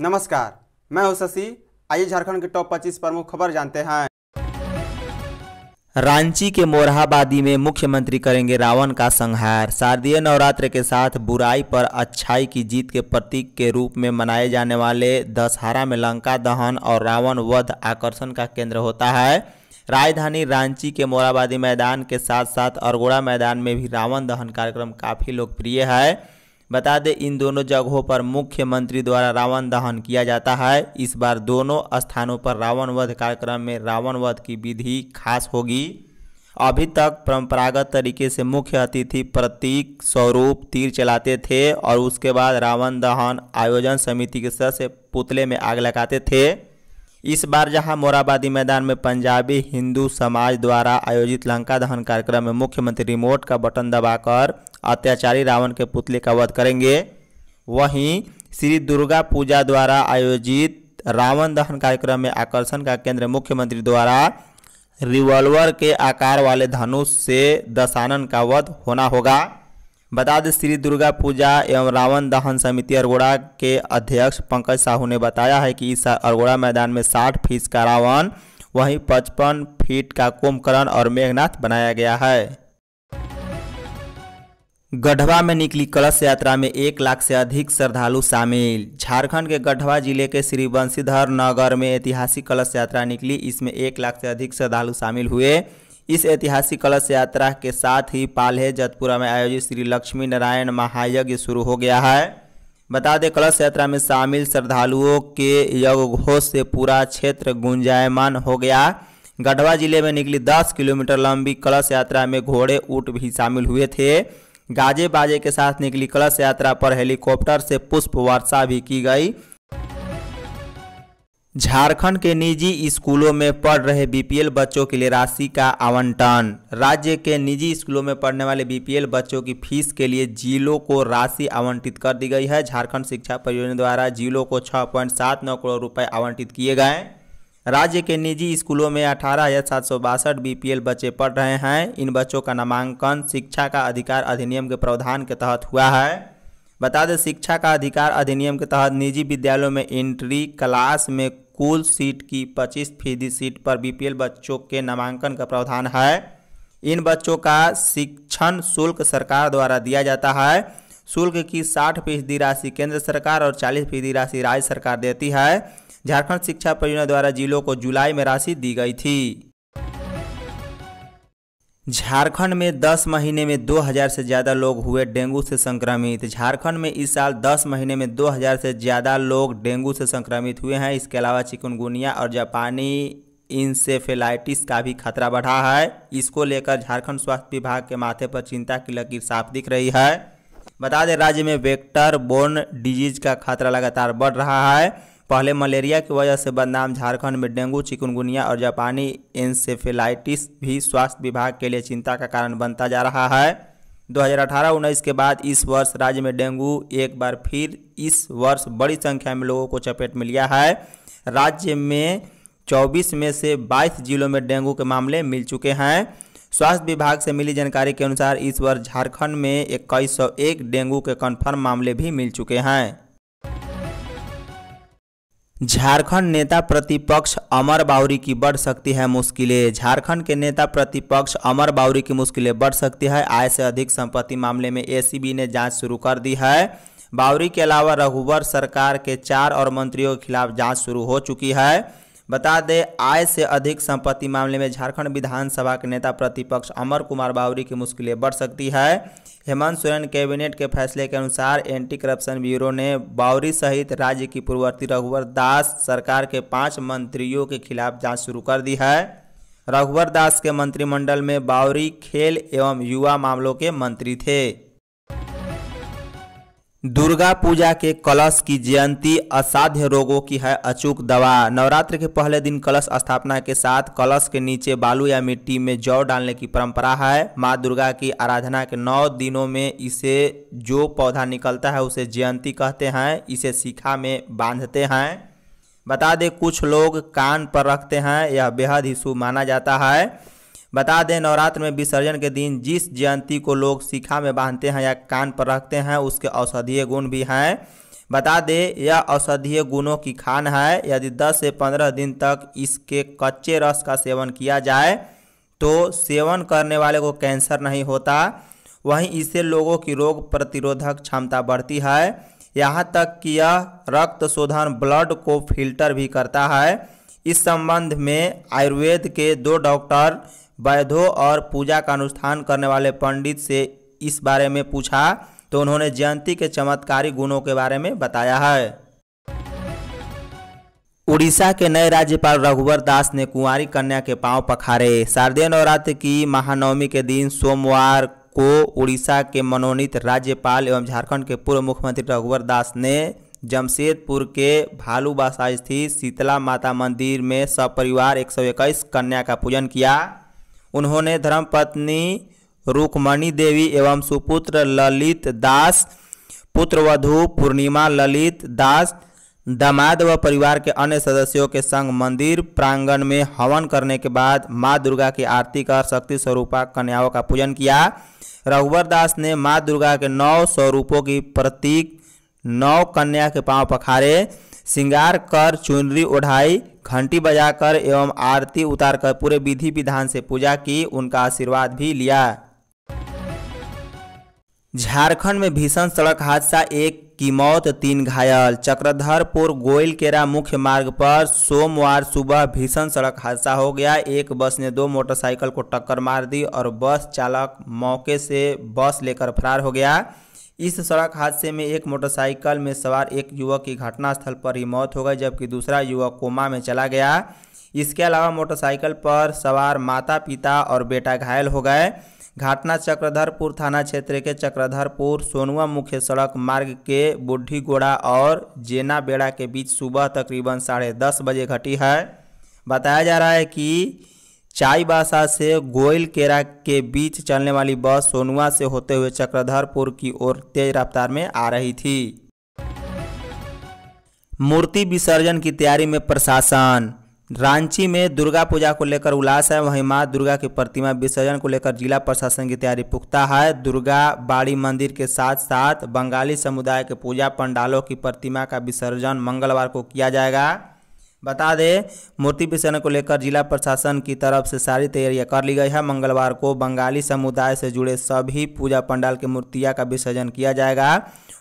नमस्कार मैं हूं शशि आइए झारखंड के टॉप 25 प्रमुख खबर जानते हैं रांची के मोरहाबादी में मुख्यमंत्री करेंगे रावण का संहार शारदीय नवरात्र के साथ बुराई पर अच्छाई की जीत के प्रतीक के रूप में मनाए जाने वाले दशहरा में लंका दहन और रावण वध आकर्षण का केंद्र होता है राजधानी रांची के मोराबादी मैदान के साथ साथ अरगोड़ा मैदान में भी रावण दहन कार्यक्रम काफ़ी लोकप्रिय है बता दें इन दोनों जगहों पर मुख्यमंत्री द्वारा रावण दहन किया जाता है इस बार दोनों स्थानों पर रावण वध कार्यक्रम में रावण वध की विधि खास होगी अभी तक परंपरागत तरीके से मुख्य अतिथि प्रतीक स्वरूप तीर चलाते थे और उसके बाद रावण दहन आयोजन समिति के सदस्य पुतले में आग लगाते थे इस बार जहां मोराबादी मैदान में पंजाबी हिंदू समाज द्वारा आयोजित लंका दहन कार्यक्रम में मुख्यमंत्री रिमोट का बटन दबाकर अत्याचारी रावण के पुतले का वध करेंगे वहीं श्री दुर्गा पूजा द्वारा आयोजित रावण दहन कार्यक्रम में आकर्षण का केंद्र मुख्यमंत्री द्वारा रिवॉल्वर के आकार वाले धनुष से दशानन का वध होना होगा बता दें श्री दुर्गा पूजा एवं रावण दहन समिति अरगोड़ा के अध्यक्ष पंकज साहू ने बताया है कि इस अरगोड़ा मैदान में साठ फीस का रावण वहीं पचपन फीट का कुंभकर्ण और मेघनाथ बनाया गया है गढ़वा में निकली कलश यात्रा में एक लाख से अधिक श्रद्धालु शामिल झारखंड के गढ़वा जिले के श्री बंशीधर नगर में ऐतिहासिक कलश यात्रा निकली इसमें एक लाख से अधिक श्रद्धालु शामिल हुए इस ऐतिहासिक कलश यात्रा के साथ ही पालहे जतपुरा में आयोजित श्री लक्ष्मी नारायण महायज्ञ शुरू हो गया है बता दें कलश यात्रा में शामिल श्रद्धालुओं के यज्ञोष से पूरा क्षेत्र गुंजायमान हो गया गढ़वा जिले में निकली 10 किलोमीटर लंबी कलश यात्रा में घोड़े ऊट भी शामिल हुए थे गाजे बाजे के साथ निकली कलश यात्रा पर हेलीकॉप्टर से पुष्प वर्षा भी की गई झारखंड के निजी स्कूलों में पढ़ रहे बीपीएल बच्चों के लिए राशि का आवंटन राज्य के निजी स्कूलों में पढ़ने वाले बीपीएल बच्चों की फीस के लिए जिलों को राशि आवंटित कर दी गई है झारखंड शिक्षा परियोजना द्वारा जिलों को 6.79 करोड़ रुपए आवंटित किए गए राज्य के निजी स्कूलों में अठारह हजार सात सौ बासठ बीपीएल बच्चे पढ़ रहे हैं इन बच्चों का नामांकन शिक्षा का अधिकार अधिनियम के प्रावधान के तहत हुआ है बता दें शिक्षा का अधिकार अधिनियम के तहत निजी विद्यालयों में एंट्री क्लास में कुल सीट की 25 फीसदी सीट पर बीपीएल बच्चों के नामांकन का प्रावधान है इन बच्चों का शिक्षण शुल्क सरकार द्वारा दिया जाता है शुल्क की 60 फीसदी राशि केंद्र सरकार और 40 फीसदी राशि राज्य सरकार देती है झारखंड शिक्षा परियोजना द्वारा जिलों को जुलाई में राशि दी गई थी झारखंड में 10 महीने में 2000 से ज़्यादा लोग हुए डेंगू से संक्रमित झारखंड में इस साल 10 महीने में 2000 से ज़्यादा लोग डेंगू से संक्रमित हुए हैं इसके अलावा चिकनगुनिया और जापानी इंसेफेलाइटिस का भी खतरा बढ़ा है इसको लेकर झारखंड स्वास्थ्य विभाग के माथे पर चिंता की लकीर साफ दिख रही है बता दें राज्य में वेक्टर बोर्न डिजीज का खतरा लगातार बढ़ रहा है पहले मलेरिया की वजह से बदनाम झारखंड में डेंगू चिकुनगुनिया और जापानी इंसेफेलाइटिस भी स्वास्थ्य विभाग के लिए चिंता का कारण बनता जा रहा है 2018-19 के बाद इस वर्ष राज्य में डेंगू एक बार फिर इस वर्ष बड़ी संख्या में लोगों को चपेट में लिया है राज्य में 24 में से 22 जिलों में डेंगू के मामले मिल चुके हैं स्वास्थ्य विभाग से मिली जानकारी के अनुसार इस वर्ष झारखंड में इक्कीस डेंगू के कन्फर्म मामले भी मिल चुके हैं झारखंड नेता प्रतिपक्ष अमर बाउरी की बढ़ सकती है मुश्किलें झारखंड के नेता प्रतिपक्ष अमर बाउरी की मुश्किलें बढ़ सकती है आय से अधिक संपत्ति मामले में एसीबी ने जांच शुरू कर दी है बाउरी के अलावा रघुवर सरकार के चार और मंत्रियों के खिलाफ जांच शुरू हो चुकी है बता दें आय से अधिक संपत्ति मामले में झारखंड विधानसभा के नेता प्रतिपक्ष अमर कुमार बावरी की मुश्किलें बढ़ सकती है हेमंत सोरेन कैबिनेट के फैसले के अनुसार एंटी करप्शन ब्यूरो ने बावरी सहित राज्य की पूर्ववर्ती रघुवर दास सरकार के पांच मंत्रियों के खिलाफ जांच शुरू कर दी है रघुवर दास के मंत्रिमंडल में बावरी खेल एवं युवा मामलों के मंत्री थे दुर्गा पूजा के कलश की जयंती असाध्य रोगों की है अचूक दवा नवरात्र के पहले दिन कलश स्थापना के साथ कलश के नीचे बालू या मिट्टी में जौ डालने की परंपरा है माँ दुर्गा की आराधना के नौ दिनों में इसे जो पौधा निकलता है उसे जयंती कहते हैं इसे शिखा में बांधते हैं बता दें कुछ लोग कान पर रखते हैं यह बेहद ही शुभ माना जाता है बता दें नवरात्र में विसर्जन के दिन जिस जयंती को लोग शिखा में बांधते हैं या कान पर रखते हैं उसके औषधीय गुण भी हैं बता दें यह औषधीय गुणों की खान है यदि 10 से 15 दिन तक इसके कच्चे रस का सेवन किया जाए तो सेवन करने वाले को कैंसर नहीं होता वहीं इससे लोगों की रोग प्रतिरोधक क्षमता बढ़ती है यहाँ तक कि यह रक्त शोधन ब्लड को फिल्टर भी करता है इस संबंध में आयुर्वेद के दो डॉक्टर वैधों और पूजा का अनुष्ठान करने वाले पंडित से इस बारे में पूछा तो उन्होंने जयंती के चमत्कारी गुणों के बारे में बताया है उड़ीसा के नए राज्यपाल रघुवर दास ने कुंवारी कन्या के पांव पखारे शारदीय नवरात्र की महानवमी के दिन सोमवार को उड़ीसा के मनोनीत राज्यपाल एवं झारखंड के पूर्व मुख्यमंत्री रघुवर दास ने जमशेदपुर के भालूबासा स्थित शीतला माता मंदिर में सपरिवार इक्कीस कन्या का पूजन किया उन्होंने धर्मपत्नी रुक्मणी देवी एवं सुपुत्र ललित दास पुत्रवधु पूर्णिमा ललित दास दामाद व परिवार के अन्य सदस्यों के संग मंदिर प्रांगण में हवन करने के बाद माँ दुर्गा की आरती कर शक्ति स्वरूपा कन्याओं का पूजन किया रघुवर दास ने माँ दुर्गा के नौ स्वरूपों की प्रतीक नौ कन्या के पांव पखारे श्रृंगार कर चुनरी ओढ़ाई घंटी बजाकर एवं आरती उतारकर पूरे विधि विधान से पूजा की उनका आशीर्वाद भी लिया झारखंड में भीषण सड़क हादसा एक की मौत तीन घायल चक्रधरपुर गोयलकेरा मुख्य मार्ग पर सोमवार सुबह भीषण सड़क हादसा हो गया एक बस ने दो मोटरसाइकिल को टक्कर मार दी और बस चालक मौके से बस लेकर फरार हो गया इस सड़क हादसे में एक मोटरसाइकिल में सवार एक युवक की घटनास्थल पर ही मौत हो गई जबकि दूसरा युवक कोमा में चला गया इसके अलावा मोटरसाइकिल पर सवार माता पिता और बेटा घायल हो गए घटना चक्रधरपुर थाना क्षेत्र के चक्रधरपुर सोनुआ मुख्य सड़क मार्ग के बुढ़ी गोड़ा और जेना बेड़ा के बीच सुबह तकरीबन साढ़े दस बजे घटी है बताया जा रहा है कि चाईबासा से केरा के बीच चलने वाली बस सोनुआ से होते हुए चक्रधरपुर की ओर तेज रफ्तार में आ रही थी मूर्ति विसर्जन की तैयारी में प्रशासन रांची में दुर्गा पूजा को लेकर उल्लास है वहीं मां दुर्गा की प्रतिमा विसर्जन को लेकर जिला प्रशासन की तैयारी पुख्ता है दुर्गा बाड़ी मंदिर के साथ साथ बंगाली समुदाय के पूजा पंडालों की प्रतिमा का विसर्जन मंगलवार को किया जाएगा बता दें मूर्ति विसर्जन को लेकर जिला प्रशासन की तरफ से सारी तैयारियां कर ली गई है मंगलवार को बंगाली समुदाय से जुड़े सभी पूजा पंडाल के मूर्तियां का विसर्जन किया जाएगा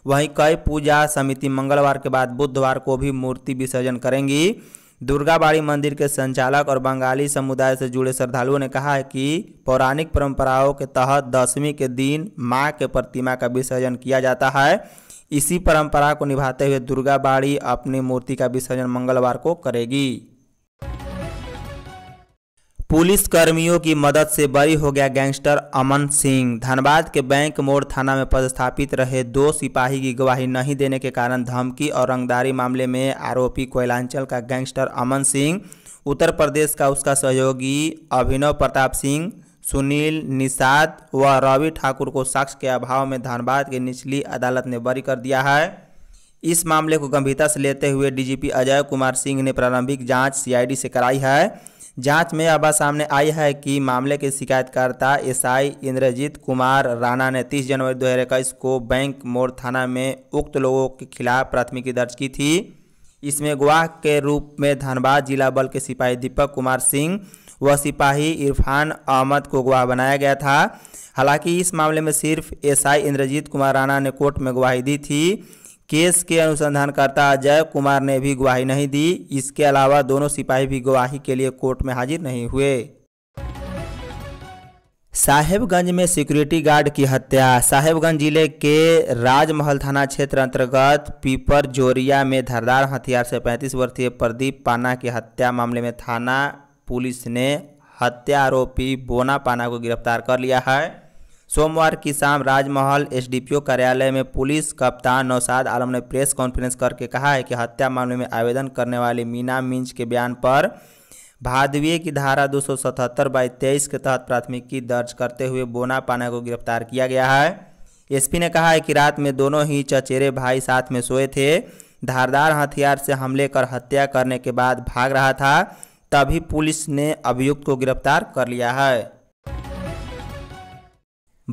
वहीं कई पूजा समिति मंगलवार के बाद बुधवार को भी मूर्ति विसर्जन करेंगी दुर्गाबाड़ी मंदिर के संचालक और बंगाली समुदाय से जुड़े श्रद्धालुओं ने कहा है कि पौराणिक परंपराओं के तहत दसवीं के दिन माँ के प्रतिमा का विसर्जन किया जाता है इसी परंपरा को निभाते हुए दुर्गा बाड़ी अपनी मूर्ति का विसर्जन मंगलवार को करेगी पुलिस कर्मियों की मदद से बरी हो गया गैंगस्टर अमन सिंह धनबाद के बैंक मोड़ थाना में पदस्थापित रहे दो सिपाही की गवाही नहीं देने के कारण धमकी और रंगदारी मामले में आरोपी कोयलांचल का गैंगस्टर अमन सिंह उत्तर प्रदेश का उसका सहयोगी अभिनव प्रताप सिंह सुनील निषाद व रवि ठाकुर को साक्ष्य के अभाव में धनबाद के निचली अदालत ने बरी कर दिया है इस मामले को गंभीरता से लेते हुए डीजीपी अजय कुमार सिंह ने प्रारंभिक जांच सीआईडी से कराई है जांच में अब सामने आई है कि मामले के शिकायतकर्ता एसआई इंद्रजीत कुमार राणा ने 30 जनवरी 2021 को बैंक मोड़ थाना में उक्त लोगों के खिलाफ प्राथमिकी दर्ज की थी इसमें गवाह के रूप में धनबाद जिला बल के सिपाही दीपक कुमार सिंह वह सिपाही इरफान अहमद को गवाह बनाया गया था हालांकि इस मामले में सिर्फ एसआई इंद्रजीत कुमार राणा ने कोर्ट में गवाही दी थी केस के अनुसंधानकर्ता अजय कुमार ने भी गवाही नहीं दी इसके अलावा दोनों सिपाही भी गवाही के लिए कोर्ट में हाजिर नहीं हुए साहेबगंज में सिक्योरिटी गार्ड की हत्या साहेबगंज जिले के राजमहल थाना क्षेत्र अंतर्गत पीपर जोरिया में धरदार हथियार से 35 वर्षीय प्रदीप पाना की हत्या मामले में थाना पुलिस ने हत्या आरोपी बोना पाना को गिरफ्तार कर लिया है सोमवार की शाम राजमहल एसडीपीओ कार्यालय में पुलिस कप्तान नौसाद आलम ने प्रेस कॉन्फ्रेंस करके कहा है कि हत्या मामले में आवेदन करने वाली मीना मिंज के बयान पर भादवीय की धारा दो सौ सतहत्तर बाई तेईस के तहत प्राथमिकी दर्ज करते हुए बोना पाना को गिरफ्तार किया गया है एसपी ने कहा है कि रात में दोनों ही चचेरे भाई साथ में सोए थे धारदार हथियार से हमले कर हत्या करने के बाद भाग रहा था तभी पुलिस ने अभियुक्त को गिरफ्तार कर लिया है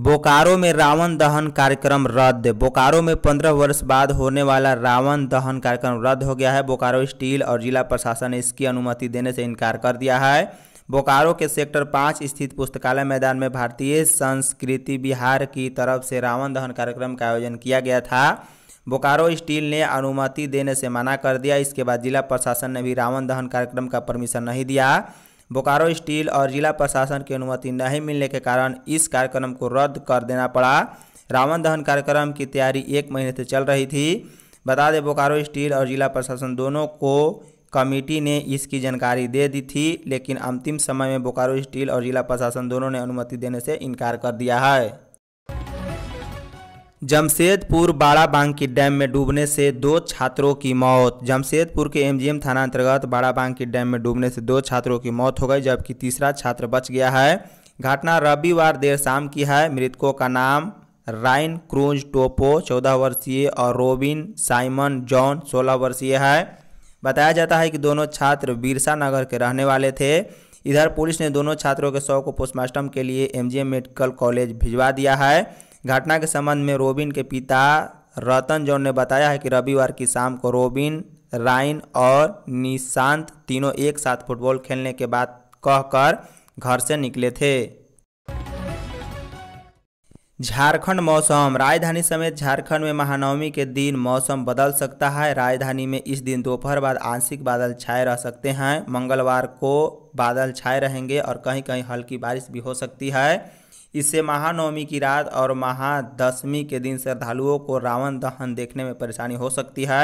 बोकारो में रावण दहन कार्यक्रम रद्द बोकारो में पंद्रह वर्ष बाद होने वाला रावण दहन कार्यक्रम रद्द हो गया है बोकारो स्टील और जिला प्रशासन ने इसकी अनुमति देने से इनकार कर दिया है बोकारो के सेक्टर पाँच स्थित पुस्तकालय मैदान में भारतीय संस्कृति बिहार की तरफ से रावण दहन कार्यक्रम का आयोजन किया गया था बोकारो स्टील ने अनुमति देने से मना कर दिया इसके बाद जिला प्रशासन ने भी रावण दहन कार्यक्रम का परमिशन नहीं दिया बोकारो स्टील और जिला प्रशासन की अनुमति नहीं मिलने के कारण इस कार्यक्रम को रद्द कर देना पड़ा रावण दहन कार्यक्रम की तैयारी एक महीने से चल रही थी बता दें बोकारो स्टील और जिला प्रशासन दोनों को कमेटी ने इसकी जानकारी दे दी थी लेकिन अंतिम समय में बोकारो स्टील और जिला प्रशासन दोनों ने अनुमति देने से इनकार कर दिया है जमशेदपुर बाड़ाबांकी डैम में डूबने से दो छात्रों की मौत जमशेदपुर के एमजीएम थाना अंतर्गत बाड़ा बांकी डैम में डूबने से दो छात्रों की मौत हो गई जबकि तीसरा छात्र बच गया है घटना रविवार देर शाम की है मृतकों का नाम राइन क्रूज टोपो चौदह वर्षीय और रोबिन साइमन जॉन सोलह वर्षीय है बताया जाता है कि दोनों छात्र बिरसा नगर के रहने वाले थे इधर पुलिस ने दोनों छात्रों के शव को पोस्टमार्टम के लिए एमजीएम मेडिकल कॉलेज भिजवा दिया है घटना के संबंध में रोबिन के पिता रतन जौन ने बताया है कि रविवार की शाम को रोबिन राइन और निशांत तीनों एक साथ फुटबॉल खेलने के बाद कहकर घर से निकले थे झारखंड मौसम राजधानी समेत झारखंड में महानवमी के दिन मौसम बदल सकता है राजधानी में इस दिन दोपहर बाद आंशिक बादल छाए रह सकते हैं मंगलवार को बादल छाए रहेंगे और कहीं कहीं हल्की बारिश भी हो सकती है इससे महानवमी की रात और महादशमी के दिन श्रद्धालुओं को रावण दहन देखने में परेशानी हो सकती है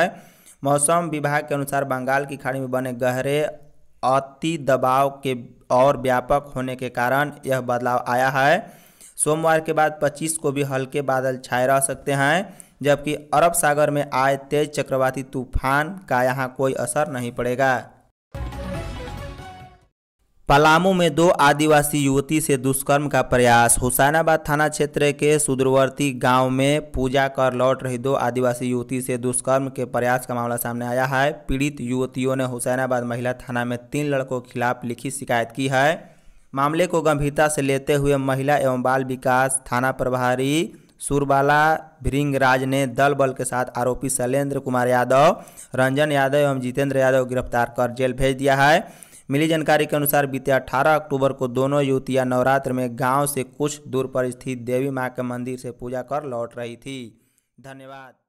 मौसम विभाग के अनुसार बंगाल की खाड़ी में बने गहरे अति दबाव के और व्यापक होने के कारण यह बदलाव आया है सोमवार के बाद 25 को भी हल्के बादल छाए रह सकते हैं जबकि अरब सागर में आए तेज चक्रवाती तूफान का यहाँ कोई असर नहीं पड़ेगा पलामू में दो आदिवासी युवती से दुष्कर्म का प्रयास हुसैनाबाद थाना क्षेत्र के सुदूरवर्ती गांव में पूजा कर लौट रही दो आदिवासी युवती से दुष्कर्म के प्रयास का मामला सामने आया है पीड़ित युवतियों ने हुसैनाबाद महिला थाना में तीन लड़कों के खिलाफ लिखी शिकायत की है मामले को गंभीरता से लेते हुए महिला एवं बाल विकास थाना प्रभारी सुरबाला भृंगराज ने दल बल के साथ आरोपी शैलेंद्र कुमार यादव रंजन यादव एवं जितेंद्र यादव गिरफ्तार कर जेल भेज दिया है मिली जानकारी के अनुसार बीते 18 अक्टूबर को दोनों युवतियां नवरात्र में गांव से कुछ दूर पर स्थित देवी मां के मंदिर से पूजा कर लौट रही थी धन्यवाद